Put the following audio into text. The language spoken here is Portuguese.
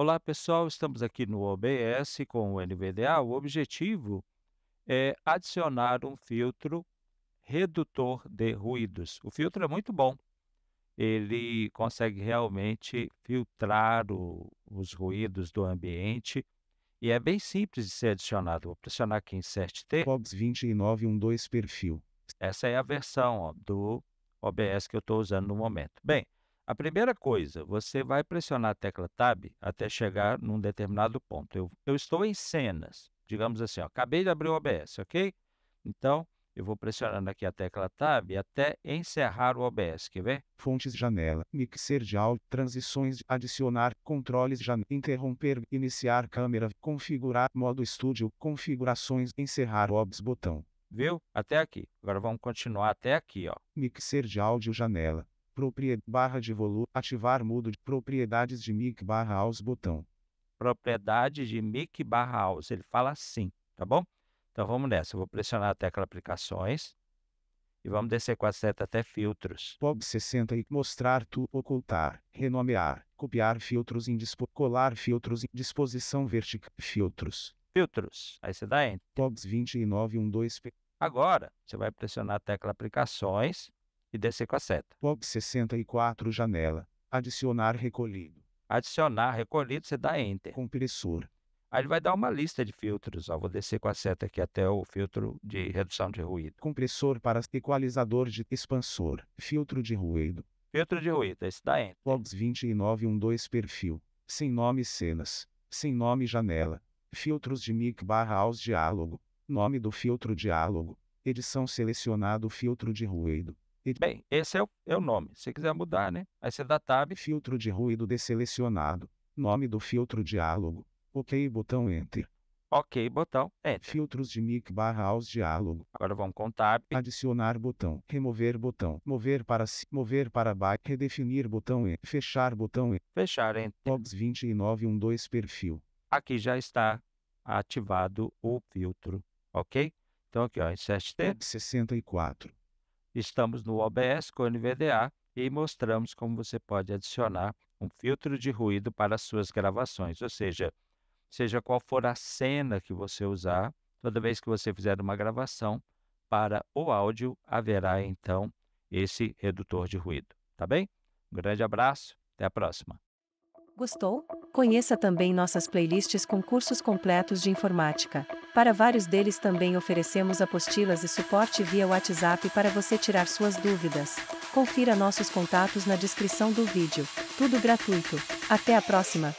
Olá pessoal, estamos aqui no OBS com o NVDA. O objetivo é adicionar um filtro redutor de ruídos. O filtro é muito bom, ele consegue realmente filtrar o, os ruídos do ambiente e é bem simples de ser adicionado. Vou pressionar aqui em 7 T. POBS 2912 perfil. Essa é a versão ó, do OBS que eu estou usando no momento. Bem, a primeira coisa, você vai pressionar a tecla Tab até chegar num determinado ponto. Eu, eu estou em cenas, digamos assim, ó, acabei de abrir o OBS, ok? Então, eu vou pressionando aqui a tecla Tab até encerrar o OBS, quer ver? Fontes janela, mixer de áudio, transições, adicionar, controles janela, interromper, iniciar câmera, configurar, modo estúdio, configurações, encerrar OBS botão. Viu? Até aqui. Agora vamos continuar até aqui, ó. Mixer de áudio janela, propriedade barra de volume, ativar mudo de propriedades de mic barra aus botão. Propriedades de mic barra aus ele fala assim, tá bom? Então vamos nessa, eu vou pressionar a tecla aplicações e vamos descer com a seta até filtros. POB 60 e mostrar tu, ocultar, renomear, copiar filtros em dispo, colar filtros em disposição vertical, filtros. Filtros, aí você dá Enter. POBs 2912P. Agora, você vai pressionar a tecla aplicações e descer com a seta. POP 64 janela. Adicionar recolhido. Adicionar recolhido, você dá Enter. Compressor. Aí ele vai dar uma lista de filtros. Ó, vou descer com a seta aqui até o filtro de redução de ruído. Compressor para equalizador de expansor. Filtro de ruído. Filtro de ruído, esse dá Enter. Logs 2912 perfil. Sem nome cenas. Sem nome janela. Filtros de mic barra aos diálogo. Nome do filtro diálogo. Edição selecionado filtro de ruído. Bem, esse é o, é o nome. Se quiser mudar, né? Aí você dá tab. Filtro de ruído deselecionado. Nome do filtro diálogo. OK, botão Enter. OK, botão Enter. Filtros de mic barra aos diálogo. Agora vamos com tab. Adicionar botão. Remover botão. Mover para si. Mover para baixo. Redefinir botão Enter. Fechar botão Enter. Fechar Enter. Box 2912 perfil. Aqui já está ativado o filtro, ok? Então aqui, ó, insert T. 64. Estamos no OBS com o NVDA e mostramos como você pode adicionar um filtro de ruído para as suas gravações, ou seja, seja qual for a cena que você usar, toda vez que você fizer uma gravação para o áudio, haverá então esse redutor de ruído, tá bem? Um grande abraço, até a próxima. Gostou? Conheça também nossas playlists com cursos completos de informática. Para vários deles também oferecemos apostilas e suporte via WhatsApp para você tirar suas dúvidas. Confira nossos contatos na descrição do vídeo. Tudo gratuito. Até a próxima!